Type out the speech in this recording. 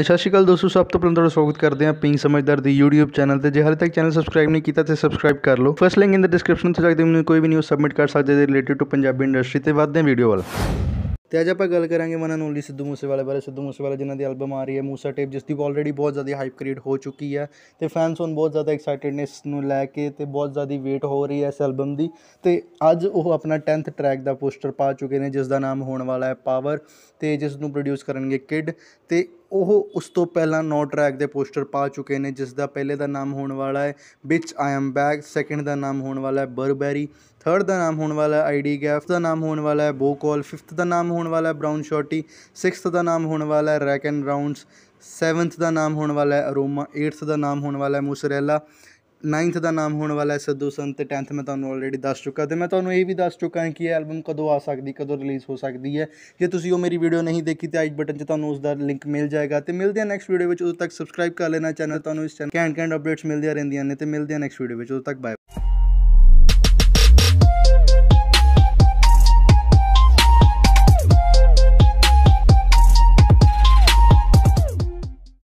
ਸਤਿ ਸ਼੍ਰੀ ਅਕਾਲ ਦੋਸਤੋ ਸਭ ਤੋਂ ਪਹਿਲਾਂ ਤੁਹਾਡਾ ਸਵਾਗਤ ਕਰਦੇ ਹਾਂ ਪਿੰਗ ਸਮਝਦਾਰ ਦੀ YouTube ਚੈਨਲ ਤੇ ਜੇ ਹਾਲੇ ਤੱਕ ਚੈਨਲ ਸਬਸਕ੍ਰਾਈਬ ਨਹੀਂ ਕੀਤਾ ਤੇ ਸਬਸਕ੍ਰਾਈਬ ਕਰ ਲਓ first link in the description ਤੇ ਜਾ ਕੇ ਮੈਨੂੰ ਕੋਈ ਵੀ ਨਿਊਜ਼ ਸਬਮਿਟ ਕਰ ਸਕਦੇ ਹੋ ਰਿਲੇਟਡ ਟੂ ਪੰਜਾਬੀ ਇੰਡਸਟਰੀ ਤੇ ਵਾਧੇ ਵੀਡੀਓ ਵਾਲਾ ਤੇ ਅੱਜ ਆਪਾਂ ਗੱਲ ਕਰਾਂਗੇ ਮਨਨ ਮਨਨੋਲੀ ਸਿੱਧੂ ਮੂਸੇਵਾਲੇ ਬਾਰੇ ਸਿੱਧੂ ਮੂਸੇਵਾਲੇ ਜਿਨ੍ਹਾਂ ਦੀ ਐਲਬਮ ਆ ਰਹੀ ਹੈ ਮੂਸਾ ਟੇਪ ਜਿਸ ਦੀ ਆਲਰੇਡੀ ਬਹੁਤ ਜ਼ਿਆਦਾ ਹਾਈਪ ਕ੍ਰੀਏਟ ਹੋ ਚੁੱਕੀ ਹੈ ਤੇ ਫੈਨਸ ਹੁਣ ਬਹੁਤ ਜ਼ਿਆਦਾ ਐਕਸਾਈਟਡਨੈਸ ਨੂੰ ਲੈ ਕੇ ਤੇ ਬਹੁਤ ਜ਼ਿਆਦਾ ਵੇਟ ਹੋ ਰਹੀ ਹੈ ਇਸ ਐਲਬਮ ਦੀ ਤੇ ਅੱਜ ਉਹ ਆਪਣਾ 10th ਟਰੈਕ ਦਾ ਪੋਸਟਰ ਪਾ ਚੁੱਕੇ ਨੇ ਜਿਸ ਦਾ ਨਾਮ ਹੋਣ ਵਾਲਾ ਹੈ ਪਾਵਰ ਤੇ ਜਿਸ ਨੂੰ ਪ੍ਰੋਡਿਊਸ ਕਰਨਗੇ ਕਿਡ ਤੇ ਉਹ ਉਸ ਤੋਂ ਪਹਿਲਾਂ ਨੌ ਟਰੈਕ ਦੇ ਪੋਸਟਰ ਪਾ ਚੁੱਕੇ ਨੇ ਜਿਸ ਦਾ ਪਹਿਲੇ ਦਾ ਨਾਮ ਹੋਣ ਵਾਲਾ ਹੈ ਵਿਚ ਆਈ ਐਮ ਬੈਕ ਸੈਕਿੰਡ ਦਾ ਨਾਮ ਹੋਣ ਵਾਲਾ ਹੈ ਬਰਬੈਰੀ ਥਰਡ ਦਾ ਨਾਮ ਹੋਣ ਵਾਲਾ ਹੈ ਆਈਡੀ ਗੈਫ ਦਾ ਨਾਮ ਹੋਣ ਵਾਲਾ ਹੈ ਬੋ ਕਾਲ ਫਿਫਥ ਦਾ ਨਾਮ ਹੋਣ ਵਾਲਾ ਹੈ ਬ੍ਰਾਊਨ ਸ਼ਾਰਟੀ ਸਿਕਸਥ ਦਾ ਨਾਮ ਹੋਣ ਵਾਲਾ ਹੈ ਰੈਕ ਐਂਡ ਰਾਉਂਡਸ ਸੈਵਨਥ ਦਾ ਨਾਮ ਹੋਣ ਵਾਲਾ ਹੈ ਅਰੋਮਾ 8th ਦਾ ਨਾਮ ਹੋਣ ਵਾਲਾ ਹੈ ਮੋਸਰੇਲਾ 9th ਦਾ ਨਾਮ ਹੋਣ ਵਾਲਾ ਹੈ ਸਦੂ ਸੰਤ ਤੇ 10th ਮੈਂ ਤੁਹਾਨੂੰ ਆਲਰੇਡੀ ਦੱਸ ਚੁੱਕਾ ਤੇ ਮੈਂ ਤੁਹਾਨੂੰ ਇਹ ਵੀ ਦੱਸ ਚੁੱਕਾ ਹਾਂ ਕਿ ਇਹ ਐਲਬਮ ਕਦੋਂ ਆ ਸਕਦੀ ਕਦੋਂ ਰਿਲੀਜ਼ ਹੋ ਸਕਦੀ ਹੈ ਜੇ ਤੁਸੀਂ ਉਹ ਮੇਰੀ ਵੀਡੀਓ ਨਹੀਂ ਦੇਖੀ ਤੇ ਆਈ ਬਟਨ 'ਚ ਤੁਹਾਨੂੰ ਉਸ ਦਾ ਲਿੰਕ ਮਿਲ ਜਾਏਗਾ ਤੇ ਮਿਲਦੇ ਹਾਂ ਨੈਕਸਟ ਵੀਡੀਓ ਵਿੱਚ ਉਦੋਂ ਤੱਕ ਸਬਸਕ੍ਰਾਈਬ ਕਰ ਲੈਣਾ ਚੈਨਲ ਤੁਹਾਨੂੰ ਇਸ ਚੈਨਲ ਕੈਂਡ ਕੈਂਡ ਅਪਡੇਟਸ ਮਿਲਦੀਆਂ ਰਹਿੰਦੀਆਂ ਨੇ ਤੇ ਮਿਲਦੇ ਹਾਂ ਨੈਕਸਟ ਵੀਡੀਓ ਵਿੱਚ ਉਦੋਂ ਤੱਕ ਬਾਏ